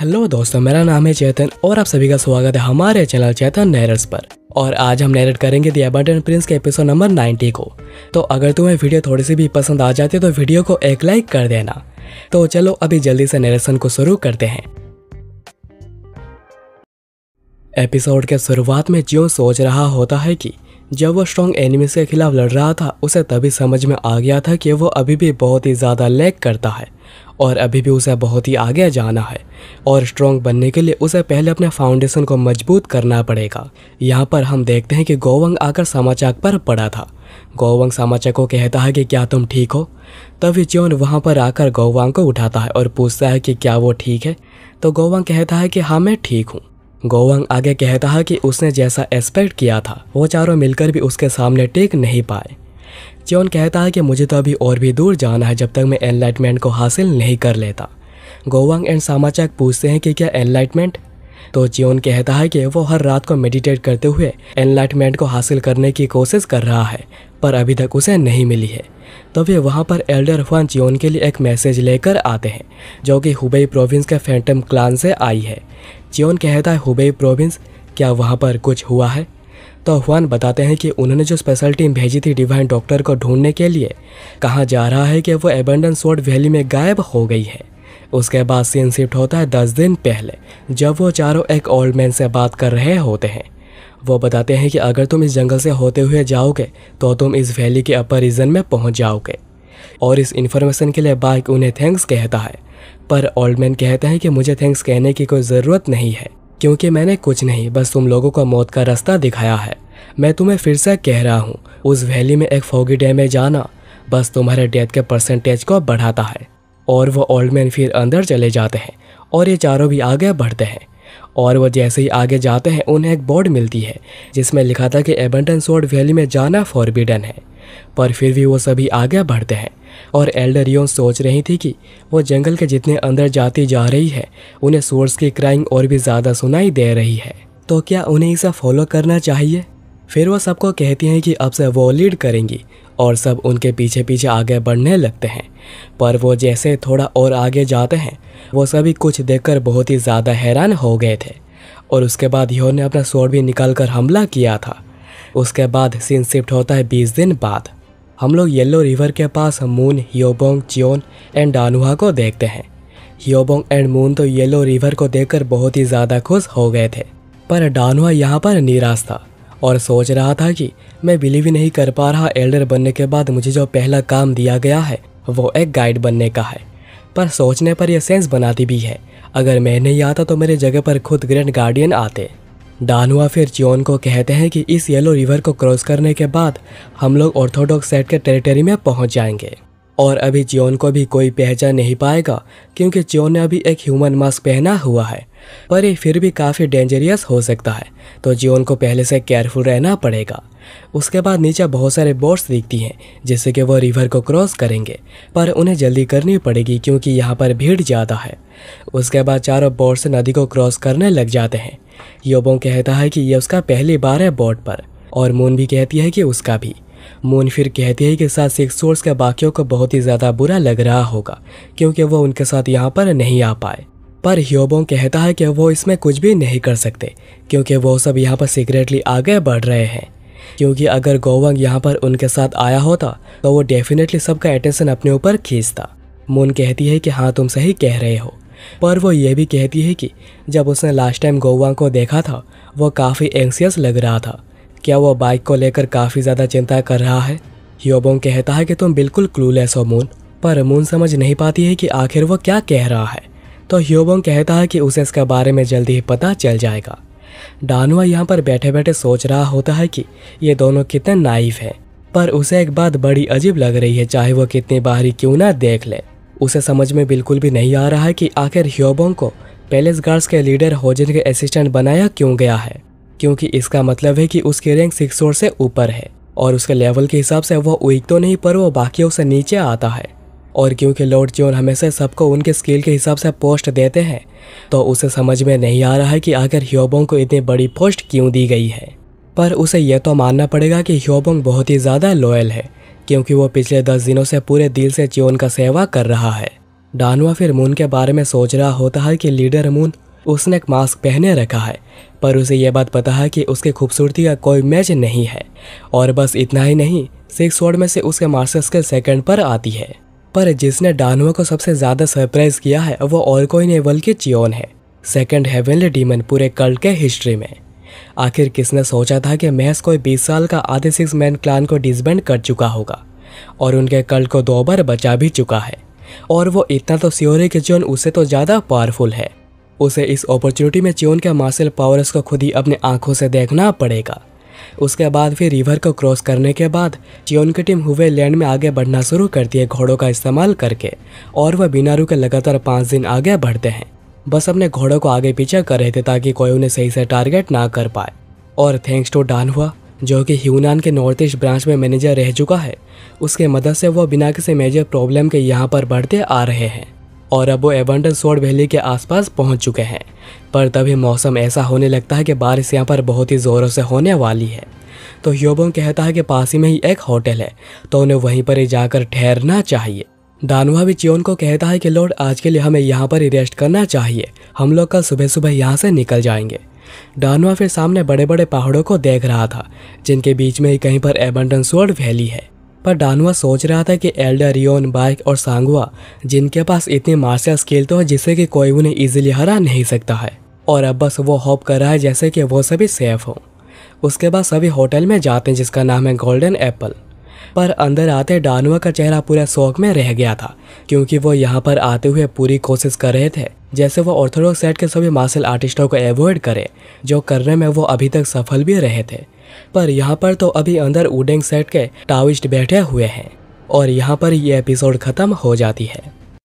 hello दोस्तों मेरा नाम है चेतन और आप सभी का स्वागत है हमारे चैनल चेतन नैरस पर और आज हम नैरट करेंगे दी एबंडन प्रिंस के एपिसोड नंबर 90 को तो अगर तुम्हें वीडियो थोड़ी सी भी पसंद आ जाती है तो वीडियो को एक लाइक कर देना तो चलो अभी जल्दी से नैरेशन को शुरू करते हैं एपिसोड के शुरुआत में ज्यो सोच रहा होता है कि जब वो स्ट्रॉन्ग एनिमीज के खिलाफ लड़ रहा था उसे तभी समझ में आ गया था कि वो अभी भी बहुत ही ज़्यादा लैग करता है और अभी भी उसे बहुत ही आगे जाना है और स्ट्रॉन्ग बनने के लिए उसे पहले अपने फाउंडेशन को मजबूत करना पड़ेगा यहाँ पर हम देखते हैं कि गोवंग आकर समाचार पर पड़ा था गोवंग समाचार को कहता है कि क्या तुम ठीक हो तभी च्योन वहाँ पर आकर गोवंग को उठाता है और पूछता है कि क्या वो ठीक है तो गोवंग कहता है कि हाँ मैं ठीक हूँ गोवंग आगे कहता है कि उसने जैसा एक्सपेक्ट किया था वो चारों मिलकर भी उसके सामने टेक नहीं पाए जॉन कहता है कि मुझे तो अभी और भी दूर जाना है जब तक मैं एनलाइटमेंट को हासिल नहीं कर लेता गोवंग एंड सामाचक पूछते हैं कि क्या एनलाइटमेंट तो जियोन कहता है कि वो हर रात को मेडिटेट करते हुए एनलाइटमेंट को हासिल करने की कोशिश कर रहा है पर अभी तक उसे नहीं मिली है तो वे वहाँ पर एल्डर हुआ जियोन के लिए एक मैसेज लेकर आते हैं जो कि हुबई प्रोविंस के फैंटम क्लान से आई है जियोन कहता है हुबई प्रोविंस क्या वहाँ पर कुछ हुआ है तो हुआन बताते हैं कि उन्होंने जो स्पेशल टीम भेजी थी डिवाइन डॉक्टर को ढूंढने के लिए कहा जा रहा है कि वो एबंडन सोट वैली में गायब हो गई है उसके बाद सीन शिफ्ट होता है दस दिन पहले जब वो चारों एक ओल्ड मैन से बात कर रहे होते हैं वो बताते हैं कि अगर तुम इस जंगल से होते हुए जाओगे तो तुम इस वैली के अपर रीजन में पहुंच जाओगे और इस इन्फॉर्मेशन के लिए बाइक उन्हें थैंक्स कहता है पर ओल्ड मैन कहते हैं कि मुझे थैंक्स कहने की कोई ज़रूरत नहीं है क्योंकि मैंने कुछ नहीं बस तुम लोगों को मौत का रास्ता दिखाया है मैं तुम्हें फिर से कह रहा हूँ उस वैली में एक फॉगी डैम में जाना बस तुम्हारे डेथ के परसेंटेज को बढ़ाता है और वह ओल्ड मैन फिर अंदर चले जाते हैं और ये चारों भी आगे बढ़ते हैं और वह जैसे ही आगे जाते हैं उन्हें एक बोर्ड मिलती है जिसमें लिखा था कि एबंटन सोड वैली में जाना फॉरबिडन है पर फिर भी वो सभी आगे बढ़ते हैं और एल्डरियोन सोच रही थी कि वो जंगल के जितने अंदर जाती जा रही है उन्हें सोर्स की क्राइंग और भी ज़्यादा सुनाई दे रही है तो क्या उन्हें इसे फॉलो करना चाहिए फिर वह सबको कहती हैं कि अब से वो लीड करेंगी और सब उनके पीछे पीछे आगे बढ़ने लगते हैं पर वो जैसे थोड़ा और आगे जाते हैं वो सभी कुछ देखकर बहुत ही ज़्यादा हैरान हो गए थे और उसके बाद योन ने अपना शोर भी निकाल कर हमला किया था उसके बाद सीन शिफ्ट होता है बीस दिन बाद हम लोग येलो रिवर के पास मून हियोबोंग चियोन एंड डानुहा को देखते हैं हियोबोंग एंड मून तो येलो रिवर को देखकर बहुत ही ज़्यादा खुश हो गए थे पर डानुआ यहाँ पर निराश था और सोच रहा था कि मैं बिलीव ही नहीं कर पा रहा एल्डर बनने के बाद मुझे जो पहला काम दिया गया है वो एक गाइड बनने का है पर सोचने पर यह सेंस बनाती भी है अगर मैं नहीं आता तो मेरे जगह पर खुद ग्रैंड गार्डियन आते डानुआ फिर चियोन को कहते हैं कि इस येलो रिवर को क्रॉस करने के बाद हम लोग ऑर्थोडॉक्स सेट के टेरिटरी में पहुंच जाएंगे और अभी जियोन को भी कोई पहचान नहीं पाएगा क्योंकि जियोन ने अभी एक ह्यूमन मास्क पहना हुआ है पर ये फिर भी काफ़ी डेंजरियस हो सकता है तो जियोन को पहले से केयरफुल रहना पड़ेगा उसके बाद नीचे बहुत सारे बोट्स दिखती हैं जिससे कि वो रिवर को क्रॉस करेंगे पर उन्हें जल्दी करनी पड़ेगी क्योंकि यहाँ पर भीड़ ज़्यादा है उसके बाद चारों बोट्स नदी को क्रॉस करने लग जाते हैं योबों कहता है कि यह उसका पहली बार है बोट पर और मून भी कहती है कि उसका भी मून फिर कहती है कि साथ सिक्स सोर्स के बाकियों को बहुत ही ज़्यादा बुरा लग रहा होगा क्योंकि वो उनके साथ यहाँ पर नहीं आ पाए पर ह्योबोंग कहता है कि वो इसमें कुछ भी नहीं कर सकते क्योंकि वो सब यहाँ पर सीक्रेटली आगे बढ़ रहे हैं क्योंकि अगर गोवंग यहाँ पर उनके साथ आया होता तो वो डेफिनेटली सबका अटेंशन अपने ऊपर खींचता मून कहती है कि हाँ तुम सही कह रहे हो पर वो ये भी कहती है कि जब उसने लास्ट टाइम गोवंग को देखा था वो काफ़ी एंक्सियस लग रहा था क्या वह बाइक को लेकर काफ़ी ज़्यादा चिंता कर रहा है ह्योबोंग कहता है कि तुम बिल्कुल क्लूलेस हो मून पर मून समझ नहीं पाती है कि आखिर वह क्या कह रहा है तो ह्योबोंग कहता है कि उसे इसके बारे में जल्दी ही पता चल जाएगा डानवा यहाँ पर बैठे बैठे सोच रहा होता है कि ये दोनों कितने नाइफ हैं पर उसे एक बात बड़ी अजीब लग रही है चाहे वह कितनी बाहरी क्यों ना देख ले उसे समझ में बिल्कुल भी नहीं आ रहा है कि आखिर ह्योबोंग को पैलेस गार्ड्स के लीडर होजिन के असिस्टेंट बनाया क्यों गया है क्योंकि इसका मतलब है कि उसकी रैंक सिक्स से ऊपर है और उसके लेवल के हिसाब से वह वीक तो नहीं पर वह बाकियों से नीचे आता है और क्योंकि लॉर्ड जियोन हमेशा सबको उनके स्किल के हिसाब से पोस्ट देते हैं तो उसे समझ में नहीं आ रहा है कि आखिर ह्योबोंग को इतनी बड़ी पोस्ट क्यों दी गई है पर उसे यह तो मानना पड़ेगा कि ह्योबोंग बहुत ही ज़्यादा लॉयल है क्योंकि वो पिछले दस दिनों से पूरे दिल से च्योन का सेवा कर रहा है डानवा फिर मून के बारे में सोच रहा होता है कि लीडर मून उसने एक मास्क पहने रखा है पर उसे यह बात पता है कि उसके खूबसूरती का कोई मैच नहीं है और बस इतना ही नहीं सिक्स वर्ड में से उसके मास्टर्स के सेकंड पर आती है पर जिसने डानवा को सबसे ज़्यादा सरप्राइज किया है वो और कोई नहीं बल्कि चियोन है सेकंड हेवनली डीमन पूरे कल्ट के हिस्ट्री में आखिर किसने सोचा था कि महज कोई बीस साल का आधे सिक्स मैन क्लान को डिसबैंड कर चुका होगा और उनके कल्ट को दो बार बचा भी चुका है और वो इतना तो सियोरे के जोन उससे तो ज़्यादा पावरफुल है उसे इस अपॉर्चुनिटी में च्योन के मार्शल पावर्स को खुद ही अपनी आंखों से देखना पड़ेगा उसके बाद फिर रिवर को क्रॉस करने के बाद चियोन की टीम हुए लैंड में आगे बढ़ना शुरू करती है घोड़ों का इस्तेमाल करके और वह बिना रुके लगातार पाँच दिन आगे बढ़ते हैं बस अपने घोड़ों को आगे पीछे कर रहे थे ताकि कोई उन्हें सही से टारगेट ना कर पाए और थैंक्स टू डान हुआ जो कि ह्यूनान के नॉर्थ ईस्ट ब्रांच में मैनेजर रह चुका है उसके मदद से वह बिना किसी मेजर प्रॉब्लम के यहाँ पर बढ़ते आ रहे हैं और अब वो एवंटन स्वॉर्ड वैली के आसपास पहुंच चुके हैं पर तभी मौसम ऐसा होने लगता है कि बारिश यहाँ पर बहुत ही ज़ोरों से होने वाली है तो योबोंग कहता है कि पास ही में ही एक होटल है तो उन्हें वहीं पर ही जाकर ठहरना चाहिए दानवा भी चियोन को कहता है कि लॉर्ड आज के लिए हमें यहाँ पर ही रेस्ट करना चाहिए हम लोग कल सुबह सुबह यहाँ से निकल जाएंगे डानवा फिर सामने बड़े बड़े पहाड़ों को देख रहा था जिनके बीच में ही कहीं पर एबंडन स्वॉर्ड वैली है पर डानुआ सोच रहा था कि एल्डर रियोन बाइक और सांगवा जिनके पास इतनी मार्शल स्किल तो है जिसे कि कोई उन्हें ईजिली हरा नहीं सकता है और अब बस वो होप कर रहा है जैसे कि वो सभी सेफ हों उसके बाद सभी होटल में जाते हैं जिसका नाम है गोल्डन एप्पल पर अंदर आते डानुआ का चेहरा पूरा शौक में रह गया था क्योंकि वो यहाँ पर आते हुए पूरी कोशिश कर रहे थे जैसे वो ऑर्थोडॉक्स सेट के सभी मार्शल आर्टिस्टों को अवॉइड करे जो करने में वो अभी तक सफल भी रहे थे पर यहाँ पर तो अभी अंदर उडेंग सेट के टाविस्ट बैठे हुए हैं और यहाँ पर ये एपिसोड खत्म हो जाती है